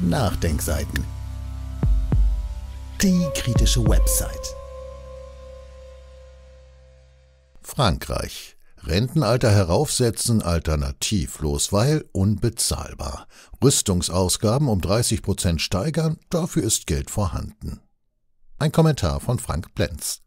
Nachdenkseiten. Die kritische Website. Frankreich. Rentenalter heraufsetzen alternativlos, weil unbezahlbar. Rüstungsausgaben um 30 steigern, dafür ist Geld vorhanden. Ein Kommentar von Frank Plenz.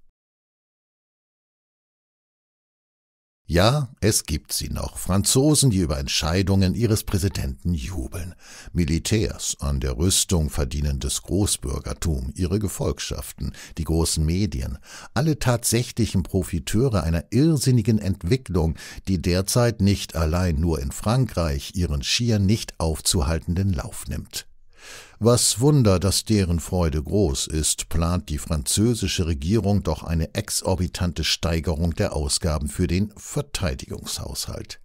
Ja, es gibt sie noch. Franzosen, die über Entscheidungen ihres Präsidenten jubeln. Militärs an der Rüstung verdienendes Großbürgertum, ihre Gefolgschaften, die großen Medien. Alle tatsächlichen Profiteure einer irrsinnigen Entwicklung, die derzeit nicht allein nur in Frankreich ihren schier nicht aufzuhaltenden Lauf nimmt. Was Wunder, dass deren Freude groß ist, plant die französische Regierung doch eine exorbitante Steigerung der Ausgaben für den Verteidigungshaushalt.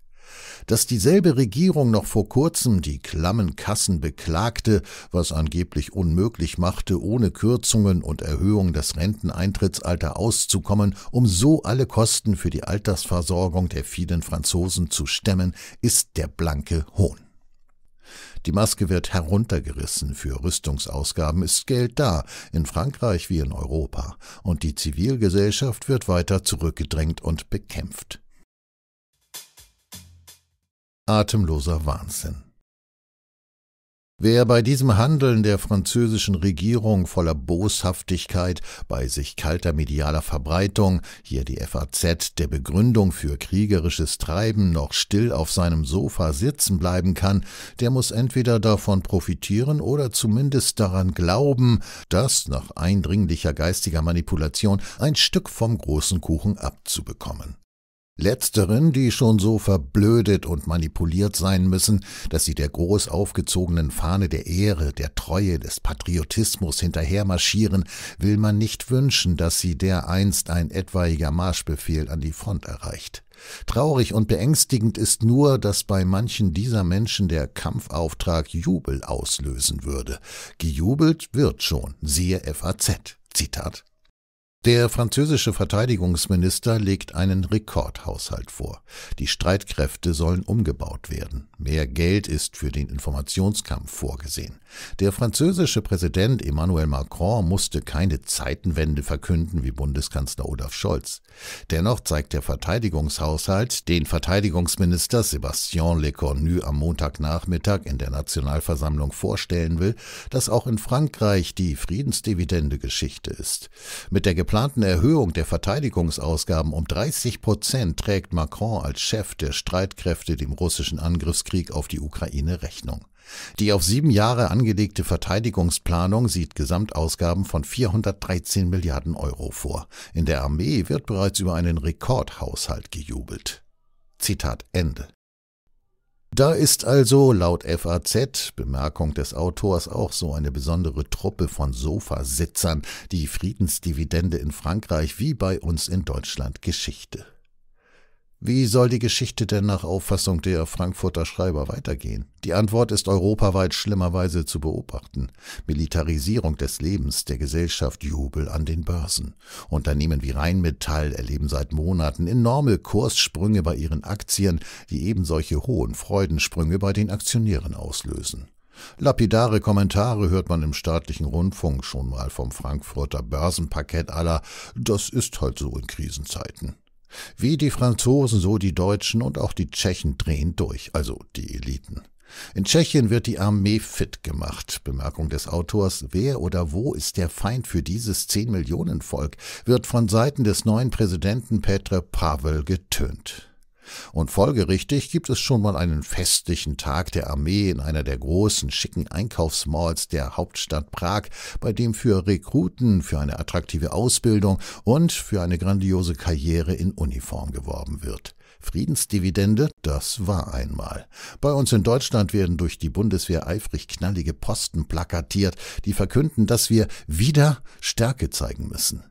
Dass dieselbe Regierung noch vor kurzem die klammen Kassen beklagte, was angeblich unmöglich machte, ohne Kürzungen und Erhöhung des Renteneintrittsalter auszukommen, um so alle Kosten für die Altersversorgung der vielen Franzosen zu stemmen, ist der blanke Hohn. Die Maske wird heruntergerissen, für Rüstungsausgaben ist Geld da, in Frankreich wie in Europa, und die Zivilgesellschaft wird weiter zurückgedrängt und bekämpft. Atemloser Wahnsinn. Wer bei diesem Handeln der französischen Regierung voller Boshaftigkeit, bei sich kalter medialer Verbreitung, hier die FAZ, der Begründung für kriegerisches Treiben noch still auf seinem Sofa sitzen bleiben kann, der muss entweder davon profitieren oder zumindest daran glauben, dass nach eindringlicher geistiger Manipulation ein Stück vom großen Kuchen abzubekommen. Letzteren, die schon so verblödet und manipuliert sein müssen, dass sie der groß aufgezogenen Fahne der Ehre, der Treue, des Patriotismus hinterher marschieren, will man nicht wünschen, dass sie dereinst ein etwaiger Marschbefehl an die Front erreicht. Traurig und beängstigend ist nur, dass bei manchen dieser Menschen der Kampfauftrag Jubel auslösen würde. Gejubelt wird schon, siehe FAZ. Zitat der französische Verteidigungsminister legt einen Rekordhaushalt vor. Die Streitkräfte sollen umgebaut werden. Mehr Geld ist für den Informationskampf vorgesehen. Der französische Präsident Emmanuel Macron musste keine Zeitenwende verkünden wie Bundeskanzler Olaf Scholz. Dennoch zeigt der Verteidigungshaushalt, den Verteidigungsminister Sébastien Lecornu am Montagnachmittag in der Nationalversammlung vorstellen will, dass auch in Frankreich die Friedensdividende Geschichte ist. Mit der geplanten Erhöhung der Verteidigungsausgaben um 30 Prozent trägt Macron als Chef der Streitkräfte dem russischen Angriffskrieg auf die Ukraine Rechnung. Die auf sieben Jahre angelegte Verteidigungsplanung sieht Gesamtausgaben von 413 Milliarden Euro vor. In der Armee wird bereits über einen Rekordhaushalt gejubelt. Zitat Ende. Da ist also laut FAZ, Bemerkung des Autors, auch so eine besondere Truppe von Sofasitzern, die Friedensdividende in Frankreich wie bei uns in Deutschland Geschichte. Wie soll die Geschichte denn nach Auffassung der Frankfurter Schreiber weitergehen? Die Antwort ist europaweit schlimmerweise zu beobachten. Militarisierung des Lebens, der Gesellschaft, Jubel an den Börsen. Unternehmen wie Rheinmetall erleben seit Monaten enorme Kurssprünge bei ihren Aktien, die eben solche hohen Freudensprünge bei den Aktionären auslösen. Lapidare Kommentare hört man im staatlichen Rundfunk schon mal vom Frankfurter Börsenparkett aller. Das ist halt so in Krisenzeiten. Wie die Franzosen, so die Deutschen und auch die Tschechen drehen durch, also die Eliten. In Tschechien wird die Armee fit gemacht. Bemerkung des Autors, wer oder wo ist der Feind für dieses Zehn-Millionen-Volk, wird von Seiten des neuen Präsidenten Petr Pavel getönt. Und folgerichtig gibt es schon mal einen festlichen Tag der Armee in einer der großen, schicken Einkaufsmalls der Hauptstadt Prag, bei dem für Rekruten, für eine attraktive Ausbildung und für eine grandiose Karriere in Uniform geworben wird. Friedensdividende, das war einmal. Bei uns in Deutschland werden durch die Bundeswehr eifrig knallige Posten plakatiert, die verkünden, dass wir wieder Stärke zeigen müssen.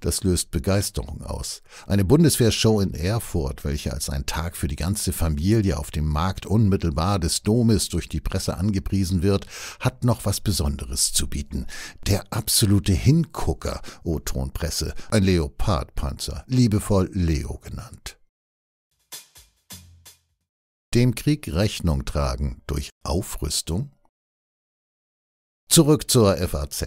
Das löst Begeisterung aus. Eine Bundeswehrshow in Erfurt, welche als ein Tag für die ganze Familie auf dem Markt unmittelbar des Domes durch die Presse angepriesen wird, hat noch was Besonderes zu bieten. Der absolute Hingucker, O-Tonpresse, ein Leopardpanzer, liebevoll Leo genannt. Dem Krieg Rechnung tragen durch Aufrüstung? Zurück zur FAZ.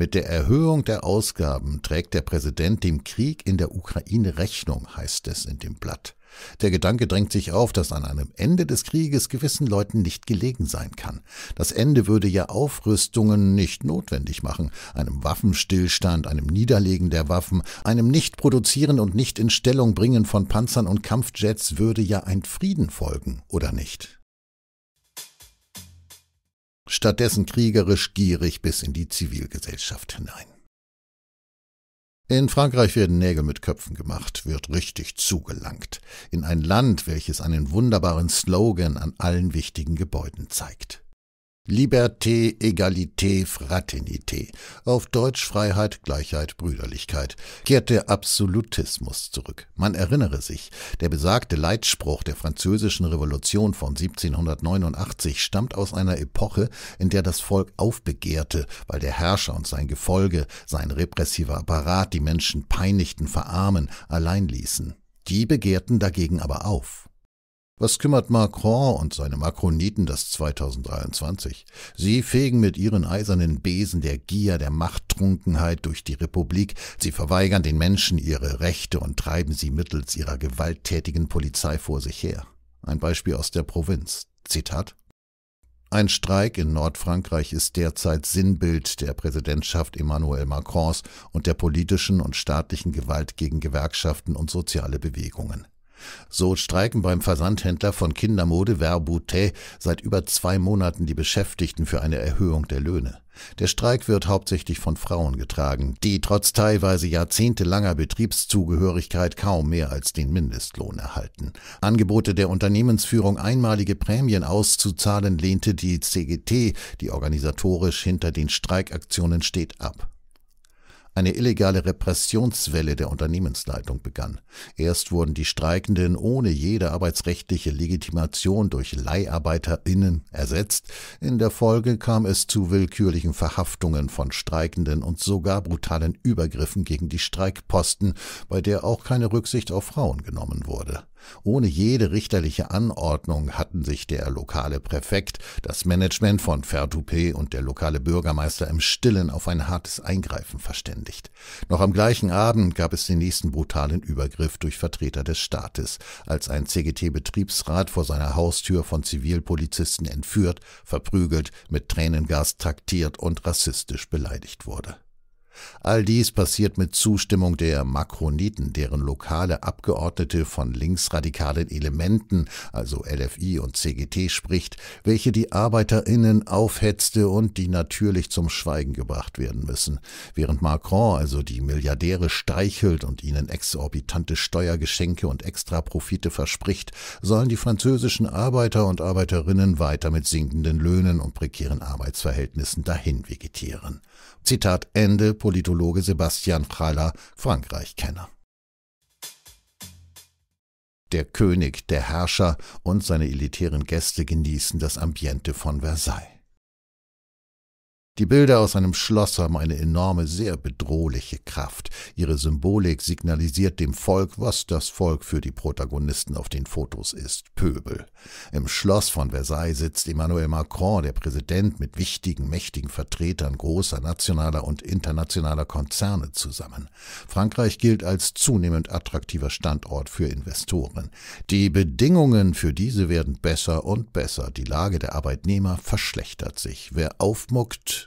Mit der Erhöhung der Ausgaben trägt der Präsident dem Krieg in der Ukraine Rechnung, heißt es in dem Blatt. Der Gedanke drängt sich auf, dass an einem Ende des Krieges gewissen Leuten nicht gelegen sein kann. Das Ende würde ja Aufrüstungen nicht notwendig machen, einem Waffenstillstand, einem Niederlegen der Waffen, einem Nichtproduzieren und Nichtinstellung bringen von Panzern und Kampfjets würde ja ein Frieden folgen, oder nicht? stattdessen kriegerisch gierig bis in die Zivilgesellschaft hinein. In Frankreich werden Nägel mit Köpfen gemacht, wird richtig zugelangt. In ein Land, welches einen wunderbaren Slogan an allen wichtigen Gebäuden zeigt. Liberté, Egalité, Fraternité, auf Deutsch Freiheit, Gleichheit, Brüderlichkeit, kehrt der Absolutismus zurück. Man erinnere sich, der besagte Leitspruch der französischen Revolution von 1789 stammt aus einer Epoche, in der das Volk aufbegehrte, weil der Herrscher und sein Gefolge, sein repressiver Apparat die Menschen peinigten, verarmen, allein ließen. Die begehrten dagegen aber auf. Was kümmert Macron und seine Makroniten das 2023? Sie fegen mit ihren eisernen Besen der Gier, der Machttrunkenheit durch die Republik. Sie verweigern den Menschen ihre Rechte und treiben sie mittels ihrer gewalttätigen Polizei vor sich her. Ein Beispiel aus der Provinz. Zitat. Ein Streik in Nordfrankreich ist derzeit Sinnbild der Präsidentschaft Emmanuel Macrons und der politischen und staatlichen Gewalt gegen Gewerkschaften und soziale Bewegungen. So streiken beim Versandhändler von Kindermode Verboutet seit über zwei Monaten die Beschäftigten für eine Erhöhung der Löhne. Der Streik wird hauptsächlich von Frauen getragen, die trotz teilweise jahrzehntelanger Betriebszugehörigkeit kaum mehr als den Mindestlohn erhalten. Angebote der Unternehmensführung, einmalige Prämien auszuzahlen, lehnte die CGT, die organisatorisch hinter den Streikaktionen steht, ab. Eine illegale Repressionswelle der Unternehmensleitung begann. Erst wurden die Streikenden ohne jede arbeitsrechtliche Legitimation durch LeiharbeiterInnen ersetzt. In der Folge kam es zu willkürlichen Verhaftungen von Streikenden und sogar brutalen Übergriffen gegen die Streikposten, bei der auch keine Rücksicht auf Frauen genommen wurde. Ohne jede richterliche Anordnung hatten sich der lokale Präfekt, das Management von Fertupé und der lokale Bürgermeister im Stillen auf ein hartes Eingreifen verständigt veröffentlicht. Noch am gleichen Abend gab es den nächsten brutalen Übergriff durch Vertreter des Staates, als ein CGT-Betriebsrat vor seiner Haustür von Zivilpolizisten entführt, verprügelt, mit Tränengas taktiert und rassistisch beleidigt wurde. All dies passiert mit Zustimmung der Makroniten, deren lokale Abgeordnete von linksradikalen Elementen, also LFI und CGT, spricht, welche die ArbeiterInnen aufhetzte und die natürlich zum Schweigen gebracht werden müssen. Während Macron also die Milliardäre streichelt und ihnen exorbitante Steuergeschenke und Extraprofite verspricht, sollen die französischen Arbeiter und Arbeiterinnen weiter mit sinkenden Löhnen und prekären Arbeitsverhältnissen dahin vegetieren. Zitat Ende, Politologe Sebastian Praller, Frankreich-Kenner. Der König, der Herrscher und seine elitären Gäste genießen das Ambiente von Versailles. Die Bilder aus einem Schloss haben eine enorme, sehr bedrohliche Kraft. Ihre Symbolik signalisiert dem Volk, was das Volk für die Protagonisten auf den Fotos ist, Pöbel. Im Schloss von Versailles sitzt Emmanuel Macron, der Präsident, mit wichtigen, mächtigen Vertretern großer nationaler und internationaler Konzerne zusammen. Frankreich gilt als zunehmend attraktiver Standort für Investoren. Die Bedingungen für diese werden besser und besser, die Lage der Arbeitnehmer verschlechtert sich. Wer aufmuckt,